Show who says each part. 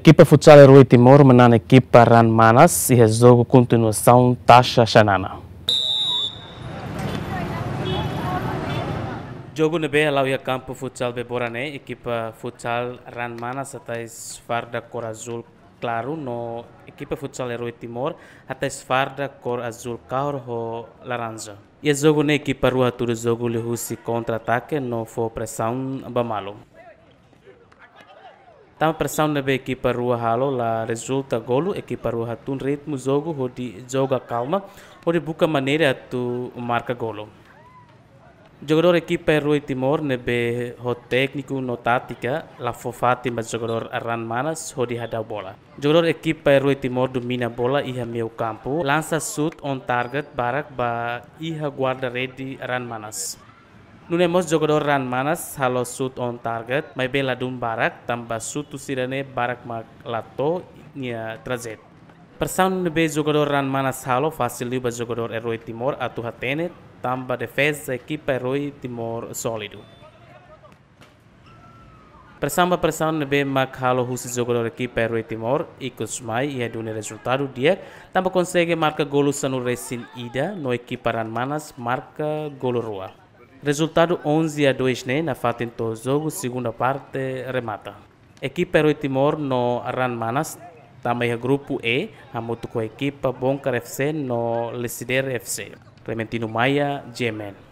Speaker 1: Equipa Futsal Rui Timor a equipa Ran Manas e resolve é continuação Tasha Xanana. Jogo nebe halau ia campo futsal beborane equipa futsal Ran Manas atais farda cor azul claro no equipa futsal Rui Timor até farda cor azul caro ou laranja. E é jogo na equipa Rua Turo jogo Lihusi contra-ataque no foi pressão Bamalo. Tava pressão na equipa rua halola resulta golo equipa rua tun ritmo jogo hodi joga calma hodi buka maneira tu marca golo. Jogador equipa Rui Timor nebe ho técnico no tática la fofati mas jogador Arran Manas hodi hada bola. Jogador equipa Rui Timor domina bola iha meio campo, lança chute on target barak ba iha guarda ready Arran Manas. Nu hemos jogador manas halo shoot on target, mai bela dun barak tambah shoot to sirene barak mak lato nia trazet. Persaun nunebe jogador ran manas halo fácil liba jogador Eroi Timor atu hatene tambah defesa ekipa Eroi Timor solidu. Persamba persama nebe mak halo husi jogador equipa herói Timor ikus mai ia dune resultadu dia tambah konsege marka golusanu sanu resin ida no equipa manas marka golu ruah. Resultado 11 a 2 né, na fase do jogo, segunda parte remata. equipe Heroi Timor no Ran Manas, também é grupo E, a moto com a equipa Boncar FC no Lecider FC. Clementino Maia, g